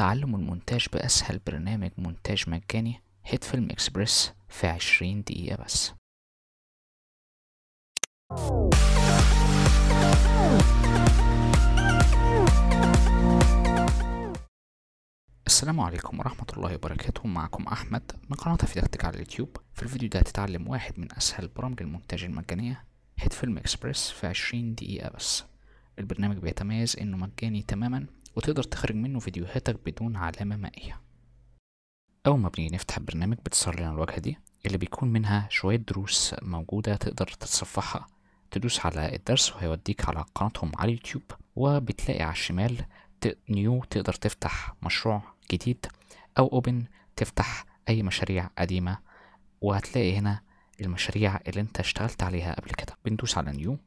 تعلم المونتاج بأسهل برنامج مونتاج مجاني هيت فيلم اكسبريس في عشرين دقيقة بس السلام عليكم ورحمة الله وبركاته معكم أحمد من قناة فيدكتك على اليوتيوب في الفيديو ده هتتعلم واحد من أسهل برامج المونتاج المجانية هيت فيلم اكسبريس في عشرين دقيقة بس البرنامج بيتميز إنه مجاني تماما وتقدر تخرج منه فيديوهاتك بدون علامة مائية أول ما بنفتح البرنامج بتظهر لنا الواجهة دي اللي بيكون منها شوية دروس موجودة تقدر تتصفحها تدوس على الدرس وهيوديك على قناتهم على اليوتيوب وبتلاقي على الشمال نيو تقدر تفتح مشروع جديد أو أوبن تفتح أي مشاريع قديمة وهتلاقي هنا المشاريع اللي انت اشتغلت عليها قبل كده بندوس على نيو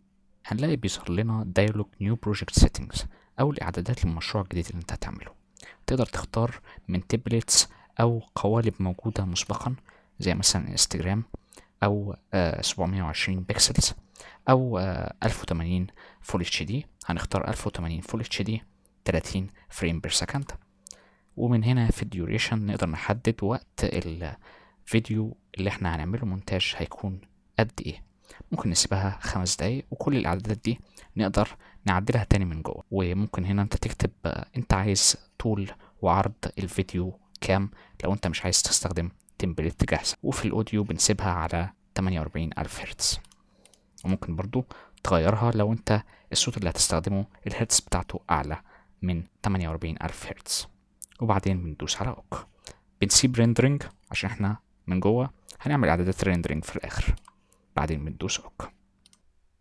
هنلاقي بيظهر لنا دايلوج نيو بروجكت سيتنجز أو الإعدادات للمشروع الجديد اللي أنت هتعمله تقدر تختار من تبلتس أو قوالب موجودة مسبقا زي مثلا انستجرام أو 720 آه، بيكسلز أو 1080 فول اتش دي هنختار 1080 فول اتش دي 30 فريم بير سكند ومن هنا في الديوريشن نقدر نحدد وقت الفيديو اللي احنا هنعمله مونتاج هيكون قد ايه ممكن نسيبها خمس دقايق وكل الاعدادات دي نقدر نعدلها تاني من جوه وممكن هنا انت تكتب آه، انت عايز طول وعرض الفيديو كام لو انت مش عايز تستخدم تمبلت جاهزة وفي الاوديو بنسيبها على 48 ألف هرتز وممكن برضو تغيرها لو انت الصوت اللي هتستخدمه الهرتز بتاعته أعلى من 48 ألف هرتز وبعدين بندوس على اوك بنسيب ريندرينج عشان احنا من جوه هنعمل اعدادات ريندرينج في الاخر بعدين بندوس اوك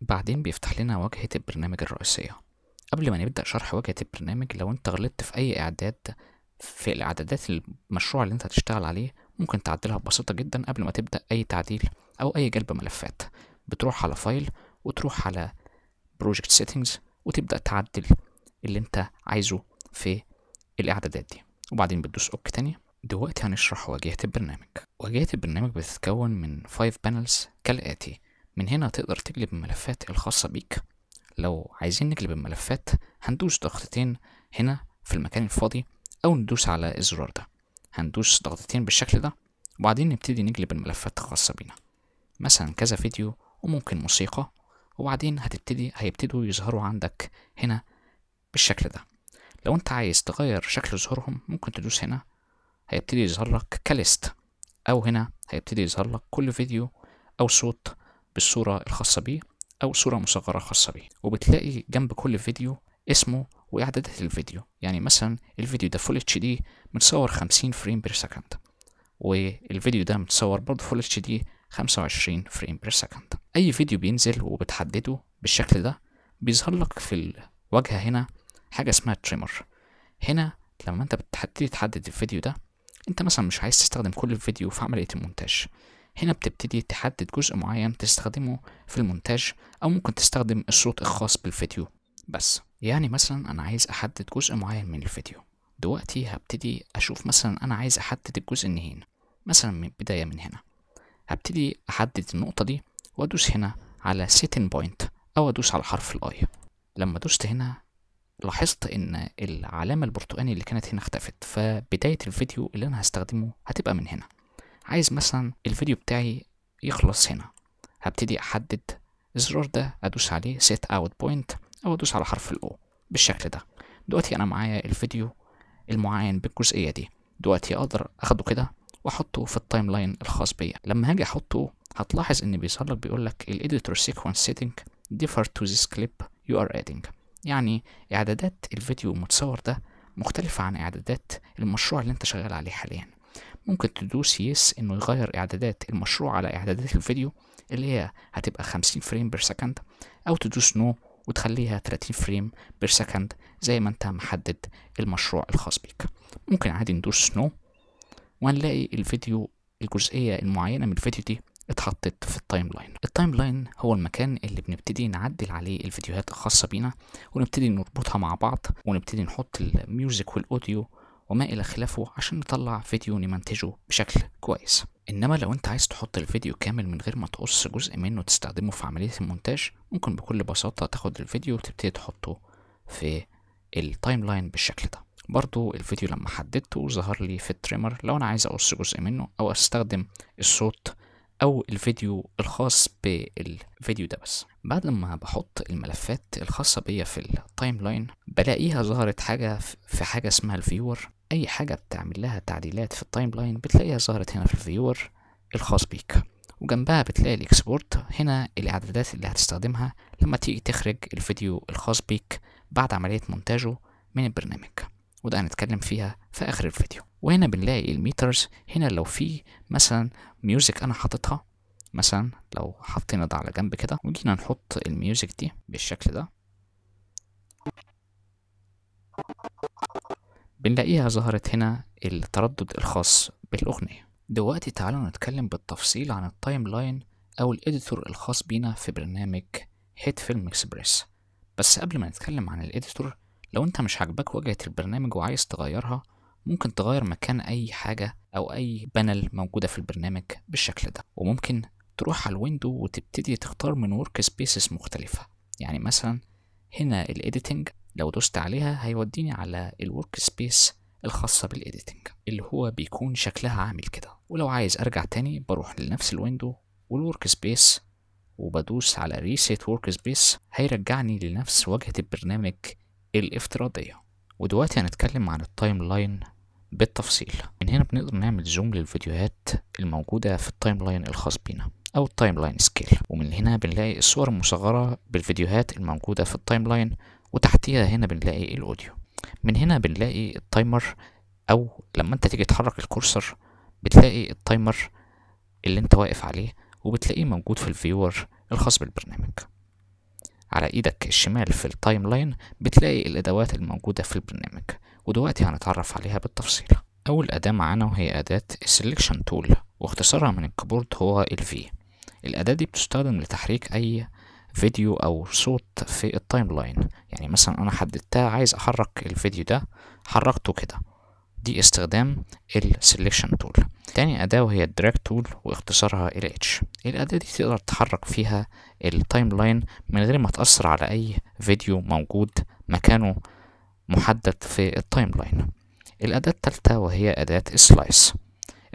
بعدين بيفتح لنا واجهة البرنامج الرئيسية قبل ما نبدأ شرح واجهة البرنامج لو انت غلطت في أي إعداد في الإعدادات المشروع اللي انت هتشتغل عليه ممكن تعدلها ببساطة جدا قبل ما تبدأ أي تعديل أو أي جلب ملفات بتروح على فايل وتروح على بروجكت سيتنجز وتبدأ تعدل اللي انت عايزه في الإعدادات دي وبعدين بتدوس أوك تاني دلوقتي هنشرح واجهة البرنامج واجهة البرنامج بتتكون من 5 بانلز كالآتي من هنا تقدر تجلب الملفات الخاصة بيك لو عايزين نجلب الملفات هندوس ضغطتين هنا في المكان الفاضي أو ندوس على الزرار ده هندوس ضغطتين بالشكل ده وبعدين نبتدي نجلب الملفات الخاصة بينا مثلا كذا فيديو وممكن موسيقى وبعدين هتبتدي هيبتدوا يظهروا عندك هنا بالشكل ده لو انت عايز تغير شكل ظهورهم ممكن تدوس هنا هيبتدي يظهر لك كليست او هنا هيبتدي يظهر لك كل فيديو او صوت بالصورة الخاصة بيه أو صورة مصغرة خاصة بيه وبتلاقي جنب كل فيديو اسمه وإعدادات الفيديو يعني مثلا الفيديو ده فول اتش دي متصور 50 فريم بير سكند والفيديو ده متصور برضه فول اتش دي 25 فريم بير سكند أي فيديو بينزل وبتحدده بالشكل ده بيظهر لك في الواجهة هنا حاجة اسمها تريمر هنا لما انت بتحدد تحدد الفيديو ده انت مثلا مش عايز تستخدم كل الفيديو في عملية المونتاج هنا بتبتدي تحدد جزء معين تستخدمه في المونتاج أو ممكن تستخدم الصوت الخاص بالفيديو بس يعني مثلا أنا عايز أحدد جزء معين من الفيديو دلوقتي هبتدي أشوف مثلا أنا عايز أحدد الجزء النهين هنا مثلا من بداية من هنا هبتدي أحدد النقطة دي وأدوس هنا على setting point أو أدوس على حرف الأي لما دوست هنا لاحظت ان العلامة البرتقاني اللي كانت هنا اختفت فبداية الفيديو اللي انا هستخدمه هتبقى من هنا عايز مثلا الفيديو بتاعي يخلص هنا هبتدي احدد الزرار ده ادوس عليه set out point او ادوس على حرف الاو بالشكل ده دلوقتي انا معايا الفيديو المعين بالجزئيه دي دلوقتي اقدر اخده كده واحطه في التايم لاين الخاص بيا لما هاجي احطه هتلاحظ ان بيظهر لك بيقول لك الايديتور سيكونس setting ديفر to this clip you are adding يعني اعدادات الفيديو المتصور ده مختلفة عن اعدادات المشروع اللي انت شغال عليه حاليا ممكن تدوس يس انه يغير اعدادات المشروع على اعدادات الفيديو اللي هي هتبقى 50 فريم بير سكند او تدوس نو وتخليها 30 فريم بير سكند زي ما انت محدد المشروع الخاص بيك ممكن عادي ندوس نو وهنلاقي الفيديو الجزئية المعينة من الفيديو دي اتحطت في التايم لاين التايم لاين هو المكان اللي بنبتدي نعدل عليه الفيديوهات الخاصة بينا ونبتدي نربطها مع بعض ونبتدي نحط الميوزك والاوديو وما إلى خلافه عشان نطلع فيديو نمنتجه بشكل كويس إنما لو أنت عايز تحط الفيديو كامل من غير ما تقص جزء منه تستخدمه في عملية المونتاج ممكن بكل بساطة تاخد الفيديو وتبتدي تحطه في التايم لاين بالشكل ده برضو الفيديو لما حددته ظهر لي في التريمر لو أنا عايز أقص جزء منه أو أستخدم الصوت او الفيديو الخاص بالفيديو ده بس بعد لما بحط الملفات الخاصه بيا في التايم لاين بلاقيها ظهرت حاجه في حاجه اسمها الفيور اي حاجه بتعمل لها تعديلات في التايم لاين بتلاقيها ظهرت هنا في الفيور الخاص بيك وجنبها بتلاقي الاكسبورت هنا الاعدادات اللي هتستخدمها لما تيجي تخرج الفيديو الخاص بيك بعد عمليه مونتاجه من البرنامج وده هنتكلم فيها في اخر الفيديو وهنا بنلاقي الميترز هنا لو في مثلا ميوزك انا حاططها مثلا لو حطينا ده على جنب كده وجينا نحط الميوزك دي بالشكل ده بنلاقيها ظهرت هنا التردد الخاص بالأغنية دلوقتي تعالوا نتكلم بالتفصيل عن التايم لاين أو الإديتور الخاص بينا في برنامج هيت فيلم اكسبريس بس قبل ما نتكلم عن الإديتور لو أنت مش عاجبك واجهة البرنامج وعايز تغيرها ممكن تغير مكان أي حاجة أو أي بانل موجودة في البرنامج بالشكل ده وممكن تروح على الويندو وتبتدي تختار من ورك سبيسز مختلفة يعني مثلا هنا الإيديتنج لو دوست عليها هيوديني على الورك سبيس الخاصة بالإيديتنج اللي هو بيكون شكلها عامل كده ولو عايز أرجع تاني بروح لنفس الويندو والورك سبيس وبدوس على ريسيت ورك سبيس هيرجعني لنفس واجهة البرنامج الافتراضية ودلوقتي هنتكلم عن التايم لاين بالتفصيل من هنا بنقدر نعمل زوم للفيديوهات الموجودة في التايم لاين الخاص بينا أو التايم لاين سكيل ومن هنا بنلاقي الصور المصغرة بالفيديوهات الموجودة في التايم لاين وتحتيها هنا بنلاقي الأوديو من هنا بنلاقي التايمر أو لما أنت تيجي تحرك الكورسر بتلاقي التايمر اللي أنت واقف عليه وبتلاقيه موجود في الفيور الخاص بالبرنامج على إيدك الشمال في التايم لاين بتلاقي الأدوات الموجودة في البرنامج ودلوقتي هنتعرف عليها بالتفصيل أول أداة معانا وهي أداة Selection Tool واختصارها من الكيبورد هو ال V الأداة دي بتستخدم لتحريك أي فيديو أو صوت في التايم لاين يعني مثلا أنا حددتها عايز أحرك الفيديو ده حركته كده دي استخدام ال Selection Tool تاني أداة وهي Drag Tool واختصارها ال H الأداة دي تقدر تحرك فيها التايم لاين من غير ما تأثر على أي فيديو موجود مكانه محدد في التايم لاين الأداة الثالثة وهي أداة سلايس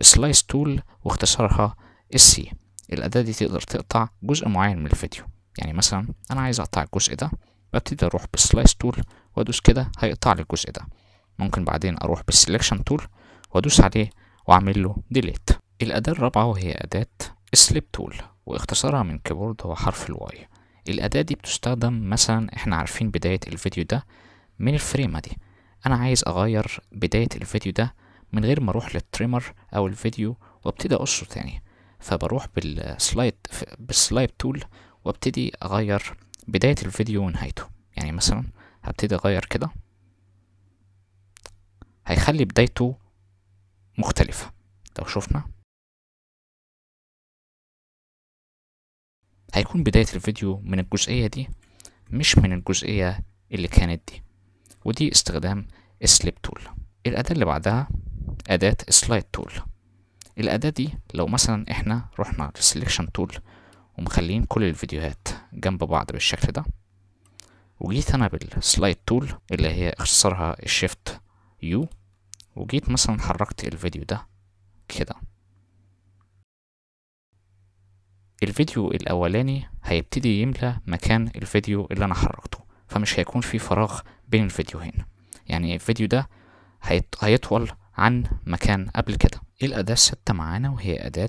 سلايس تول واختصارها السي الأداة دي تقدر تقطع جزء معين من الفيديو يعني مثلا أنا عايز أقطع الجزء ده ببتدي أروح بالسلايس تول وأدوس كده هيقطع لي الجزء ده ممكن بعدين أروح بالسلكشن تول وأدوس عليه وأعمل له ديليت الأداة الرابعة وهي أداة سليب تول واختصارها من كيبورد هو حرف الواي الأداة دي بتستخدم مثلا احنا عارفين بداية الفيديو ده من الفريمة دي أنا عايز أغير بداية الفيديو ده من غير ما أروح للتريمر أو الفيديو وابتدي أقصه تاني فبروح بالسلايد بالسلايد تول وابتدي أغير بداية الفيديو ونهايته يعني مثلا هبتدي أغير كده هيخلي بدايته مختلفة لو شفنا هيكون بداية الفيديو من الجزئية دي مش من الجزئية اللي كانت دي ودي استخدام السليب تول الأداة اللي بعدها أداة سلايد تول الأداة دي لو مثلا إحنا رحنا للسليكشن تول ومخليين كل الفيديوهات جنب بعض بالشكل ده وجيت أنا بالسلايد تول اللي هي اختصارها الشيفت يو وجيت مثلا حركت الفيديو ده كده الفيديو الأولاني هيبتدي يملى مكان الفيديو اللي أنا حركته فمش هيكون في فراغ بين الفيديوهين يعني الفيديو ده هيطول عن مكان قبل كده إيه الأداة الستة معانا وهي أداة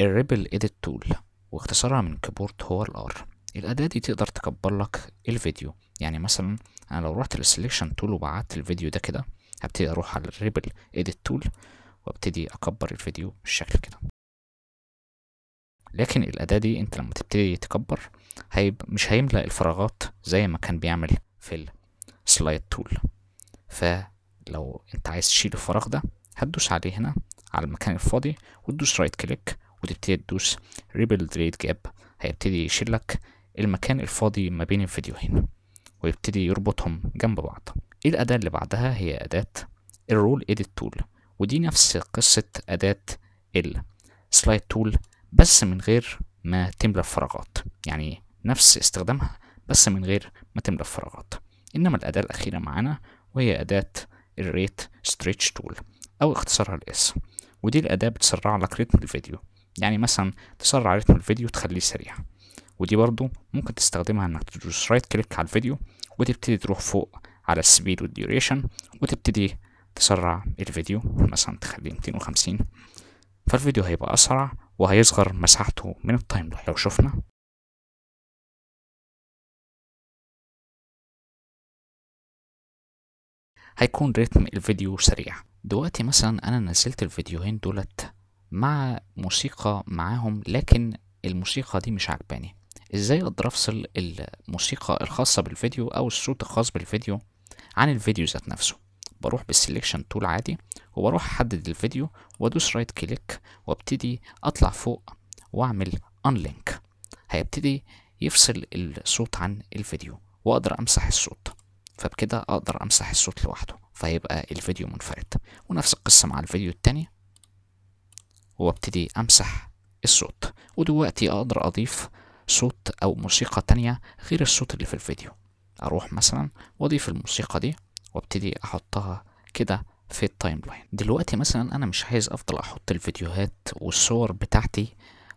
الريبل إيديت تول واختصارها من كيبورد هو الآر الأداة دي تقدر تكبر لك الفيديو يعني مثلا أنا لو رحت للسليكشن تول وبعت الفيديو ده كده هبتدي أروح على الريبل إيديت تول وابتدي أكبر الفيديو بالشكل كده لكن الأداة دي أنت لما تبتدي تكبر هيب مش هيملأ الفراغات زي ما كان بيعمل في سلايد تول فلو انت عايز تشيل الفراغ ده هتدوس عليه هنا على المكان الفاضي وتدوس رايت كليك وتبتدي تدوس ريبل ريت جاب هيبتدي يشيل لك المكان الفاضي ما بين الفيديوهين ويبتدي يربطهم جنب بعض ايه الأداة اللي بعدها هي أداة الرول إيديت تول ودي نفس قصة أداة السلايد تول بس من غير ما تملى الفراغات يعني نفس استخدامها بس من غير ما تملى الفراغات إنما الأداة الأخيرة معانا وهي أداة الريت ستريتش تول أو اختصارها الاس ودي الأداة بتسرع لك رتم الفيديو يعني مثلا تسرع رتم الفيديو تخليه سريع ودي برضو ممكن تستخدمها انك تدوس رايت كليك على الفيديو وتبتدي تروح فوق على السبيد والديوريشن وتبتدي تسرع الفيديو مثلا تخليه 250 فالفيديو هيبقى أسرع وهيصغر مساحته من التايم لو شفنا هيكون رتم الفيديو سريع دلوقتي مثلا انا نزلت الفيديوهين دولت مع موسيقى معاهم لكن الموسيقى دي مش عجباني ازاي اقدر افصل الموسيقى الخاصة بالفيديو او الصوت الخاص بالفيديو عن الفيديو ذات نفسه بروح بالسلكشن تول عادي وبروح احدد الفيديو وادوس رايت كليك وابتدي اطلع فوق واعمل انلينك هيبتدي يفصل الصوت عن الفيديو واقدر امسح الصوت فبكده اقدر امسح الصوت لوحده فهيبقى الفيديو منفرد ونفس القصة مع الفيديو التاني وابتدي امسح الصوت ودلوقتي اقدر اضيف صوت او موسيقى تانية غير الصوت اللي في الفيديو اروح مثلا واضيف الموسيقى دي وابتدي احطها كده في التايم لاين دلوقتي مثلا انا مش عايز افضل احط الفيديوهات والصور بتاعتي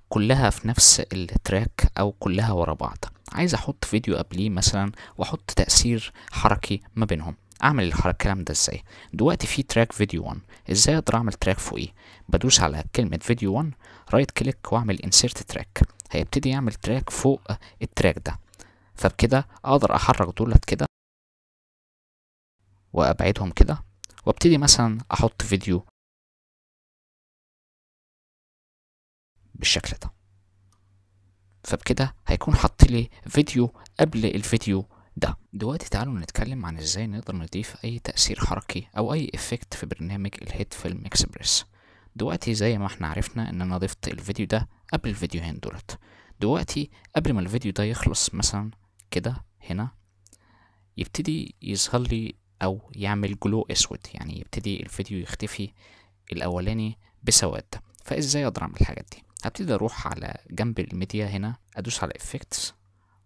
كلها في نفس التراك او كلها ورا بعض عايز احط فيديو قبليه مثلا واحط تاثير حركي ما بينهم اعمل الكلام ده ازاي دلوقتي في تراك فيديو 1 ازاي اقدر اعمل تراك فوقيه بدوس على كلمه فيديو 1 رايت كليك واعمل انسرت تراك هيبتدي يعمل تراك فوق التراك ده فبكده اقدر احرك دولت كده وابعدهم كده وابتدي مثلا احط فيديو بالشكل ده فبكده هيكون حط لي فيديو قبل الفيديو ده دلوقتي تعالوا نتكلم عن ازاي نقدر نضيف اي تأثير حركي او اي افكت في برنامج الهيد فيلم اكسبريس دلوقتي زي ما احنا عرفنا ان انا ضفت الفيديو ده قبل الفيديوهين دولت دلوقتي قبل ما الفيديو ده يخلص مثلا كده هنا يبتدي يظهر لي او يعمل جلو اسود يعني يبتدي الفيديو يختفي الاولاني بسواد فازاي اقدر اعمل الحاجات دي هبتدي اروح على جنب الميديا هنا ادوس على افكتس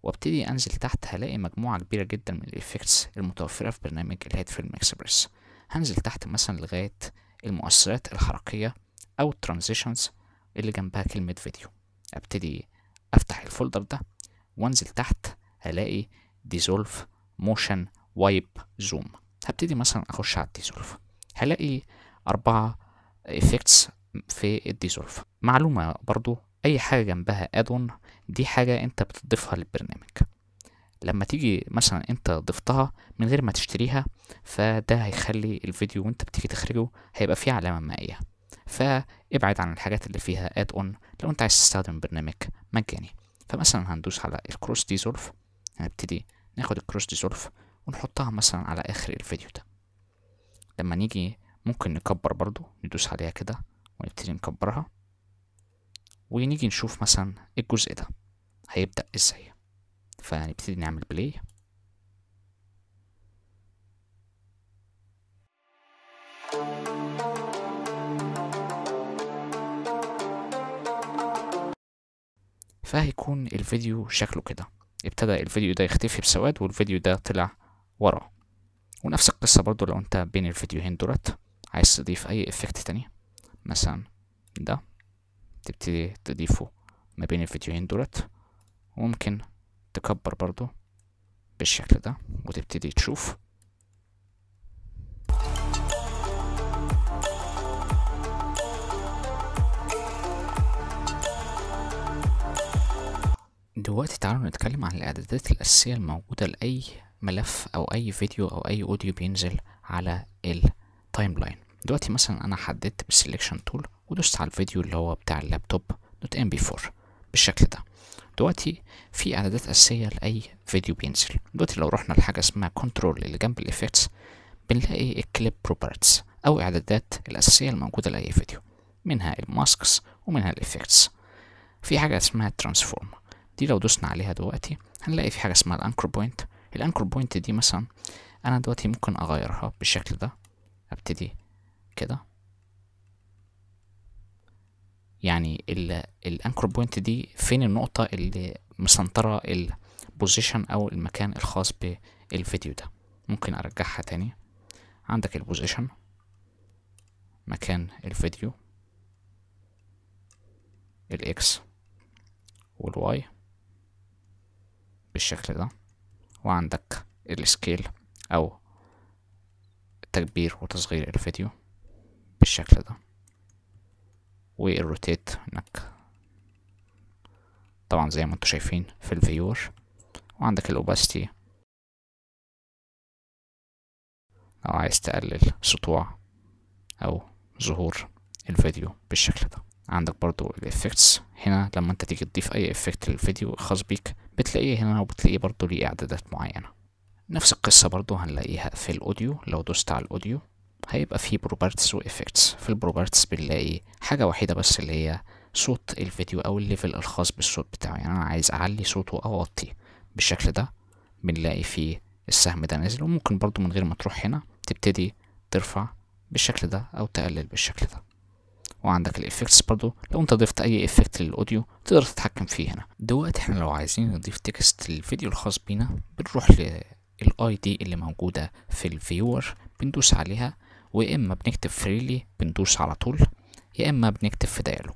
وابتدي انزل تحت هلاقي مجموعة كبيرة جدا من الافكتس المتوفرة في برنامج الهيد فيلم اكسبرس هنزل تحت مثلا لغاية المؤثرات الحركية او الترانزيشنز اللي جنبها كلمة فيديو ابتدي افتح الفولدر ده وانزل تحت هلاقي ديزولف موشن وايب زوم هبتدي مثلا اخش على الديزولف هلاقي اربعة افكتس في الديزولف معلومة برضو أي حاجة جنبها أدون دي حاجة أنت بتضيفها للبرنامج لما تيجي مثلا أنت ضفتها من غير ما تشتريها فده هيخلي الفيديو وأنت بتيجي تخرجه هيبقى فيه علامة مائية فابعد عن الحاجات اللي فيها اد اون لو انت عايز تستخدم برنامج مجاني فمثلا هندوس على الكروس ديزولف هنبتدي ناخد الكروس ديزولف ونحطها مثلا على اخر الفيديو ده لما نيجي ممكن نكبر برضو ندوس عليها كده ونبتدي نكبرها ونيجي نشوف مثلا الجزء ده هيبدأ ازاي فنبتدي نعمل بلاي فهيكون الفيديو شكله كده ابتدى الفيديو ده يختفي بسواد والفيديو ده طلع وراه ونفس القصة برضو لو انت بين الفيديوهين دولت عايز تضيف اي افكت تاني مثلا ده تبتدي تضيفه ما بين الفيديوهين دولت وممكن تكبر برضو بالشكل ده وتبتدي تشوف دلوقتي تعالوا نتكلم عن الإعدادات الأساسية الموجودة لأي ملف أو أي فيديو أو أي أوديو بينزل على التايم لاين دلوقتي مثلا انا حددت بالسليكشن تول ودوست على الفيديو اللي هو بتاع اللابتوب دوت ام بي 4 بالشكل ده دلوقتي في اعدادات اساسيه لاي فيديو بينزل دلوقتي لو رحنا لحاجه اسمها كنترول اللي جنب الايفكتس بنلاقي الكليب بروبرتس او اعدادات الاساسيه الموجوده لاي فيديو منها الماسكس ومنها الايفكتس في حاجه اسمها ترانسفورم دي لو دوسنا عليها دلوقتي هنلاقي في حاجه اسمها الانكر بوينت الانكر بوينت دي مثلا انا دلوقتي ممكن اغيرها بالشكل ده ابتدي كده يعني الانكر بوينت دي فين النقطة اللي مسنطرة البوزيشن او المكان الخاص بالفيديو ده ممكن ارجعها تاني عندك البوزيشن مكان الفيديو الاكس والواي بالشكل ده وعندك السكيل او تكبير وتصغير الفيديو بالشكل ده والروتيت انك طبعا زي ما انتم شايفين في الفيور وعندك الاوباستي لو عايز تقلل سطوع او ظهور الفيديو بالشكل ده عندك برضو الافكتس هنا لما انت تيجي تضيف اي افكت للفيديو الخاص بيك بتلاقيه هنا وبتلاقيه برضو ليه اعدادات معينة نفس القصة برضو هنلاقيها في الاوديو لو دوست على الاوديو هيبقى فيه بروبرتس وإفكتس في البروبرتس بنلاقي حاجة وحيدة بس اللي هي صوت الفيديو أو الليفل الخاص بالصوت بتاعه يعني أنا عايز أعلي صوته أو أوطيه بالشكل ده بنلاقي فيه السهم ده نازل وممكن برضو من غير ما تروح هنا تبتدي ترفع بالشكل ده أو تقلل بالشكل ده وعندك الإفكتس برضو لو أنت ضفت أي إفكت للأوديو تقدر تتحكم فيه هنا دلوقتي احنا لو عايزين نضيف تكست للفيديو الخاص بينا بنروح للاي دي اللي موجودة في الفيور بندوس عليها وإما بنكتب فريلي بندوس على طول يا اما بنكتب في ديالوج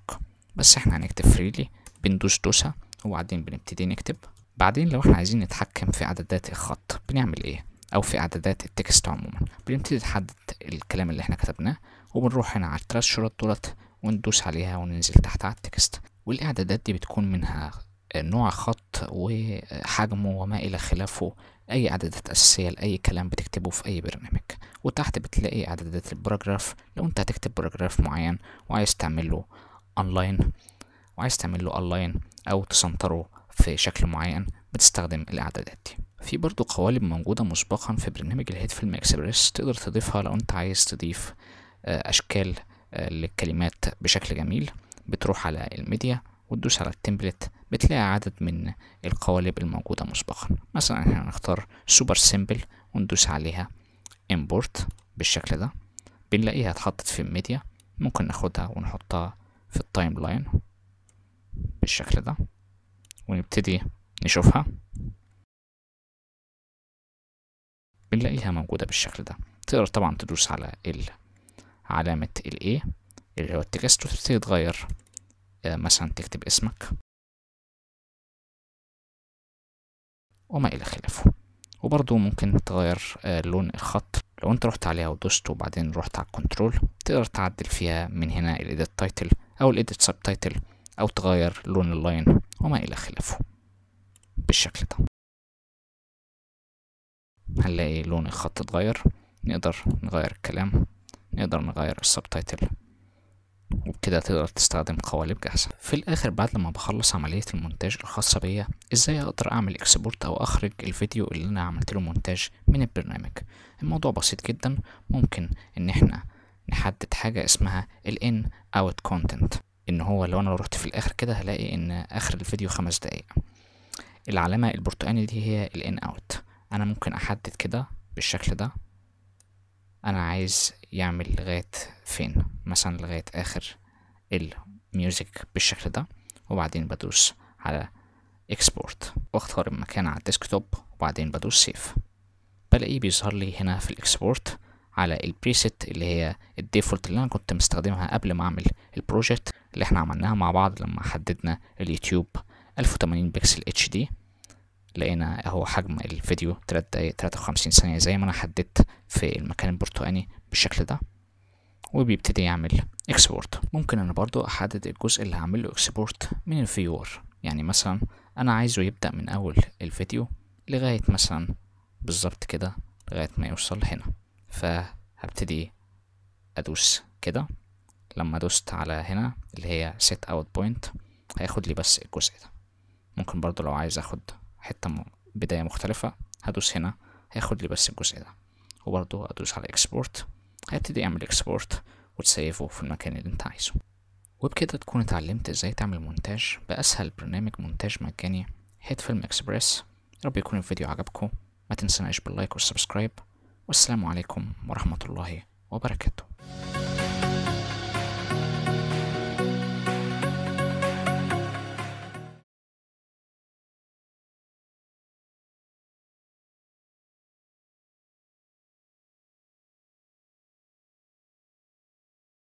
بس احنا هنكتب فريلي بندوس دوسة وبعدين بنبتدي نكتب بعدين لو احنا عايزين نتحكم في اعدادات الخط بنعمل ايه او في اعدادات التكست عموما بنبتدي نحدد الكلام اللي احنا كتبناه وبنروح هنا على شروط دولت وندوس عليها وننزل تحت على التكست والاعدادات دي بتكون منها نوع خط وحجمه وما إلى خلافه أي إعدادات أساسية لأي كلام بتكتبه في أي برنامج وتحت بتلاقي إعدادات البروجراف لو أنت هتكتب بروجراف معين وعايز تعمله أونلاين وعايز تعمله أونلاين أو تسنتره في شكل معين بتستخدم الإعدادات دي في برضو قوالب موجودة مسبقا في برنامج الهيد في اكسبريس تقدر تضيفها لو أنت عايز تضيف آه، أشكال آه، للكلمات بشكل جميل بتروح على الميديا وتدوس على التمبلت بتلاقي عدد من القوالب الموجودة مسبقا مثلا احنا هنختار سوبر سيمبل وندوس عليها import بالشكل ده بنلاقيها اتحطت في الميديا ممكن ناخدها ونحطها في التايم لاين بالشكل ده ونبتدي نشوفها بنلاقيها موجودة بالشكل ده تقدر طبعا تدوس على علامة ال A اللي هو التكست وتبتدي تغير آه، مثلا تكتب اسمك وما إلى خلافه وبرضو ممكن تغير آه، لون الخط لو انت رحت عليها ودوست وبعدين رحت على الكنترول تقدر تعدل فيها من هنا الايديت تايتل او الايديت سب تايتل او تغير لون اللاين وما الى خلافه بالشكل ده هنلاقي لون الخط اتغير نقدر نغير الكلام نقدر نغير السب تايتل وبكده تقدر تستخدم قوالبك أحسن في الآخر بعد لما بخلص عملية المونتاج الخاصة بيا إزاي أقدر أعمل إكسبورت أو أخرج الفيديو اللي أنا عملت له مونتاج من البرنامج الموضوع بسيط جدا ممكن إن إحنا نحدد حاجة اسمها ال in out content إن هو لو أنا رحت في الآخر كده هلاقي إن آخر الفيديو خمس دقايق العلامة البرتقاني دي هي ال in out أنا ممكن أحدد كده بالشكل ده انا عايز يعمل لغاية فين مثلا لغاية اخر الميوزك بالشكل ده وبعدين بدوس على اكسبورت واختار المكان على الديسكتوب وبعدين بدوس سيف بلاقيه بيظهر لي هنا في الاكسبورت على البريسيت اللي هي الديفولت اللي انا كنت مستخدمها قبل ما اعمل البروجكت اللي احنا عملناها مع بعض لما حددنا اليوتيوب 1080 بكسل اتش دي لقينا اهو حجم الفيديو 3 دقايق 53 ثانية زي ما انا حددت في المكان البرتقاني بالشكل ده وبيبتدي يعمل اكسبورت ممكن انا برضو احدد الجزء اللي هعمله اكسبورت من الفيور يعني مثلا انا عايزه يبدأ من اول الفيديو لغاية مثلا بالظبط كده لغاية ما يوصل هنا فهبتدي ادوس كده لما دوست على هنا اللي هي set out point هياخد لي بس الجزء ده ممكن برضو لو عايز اخد حتة بداية مختلفة هدوس هنا هياخد لي بس الجزء ده وبرضو هدوس على إكسبورت هيبتدي يعمل إكسبورت وتسيفه في المكان اللي أنت عايزه وبكده تكون اتعلمت إزاي تعمل مونتاج بأسهل برنامج مونتاج مجاني هيت فيلم إكسبريس رب يكون الفيديو عجبكم ما تنسناش باللايك والسبسكرايب والسلام عليكم ورحمة الله وبركاته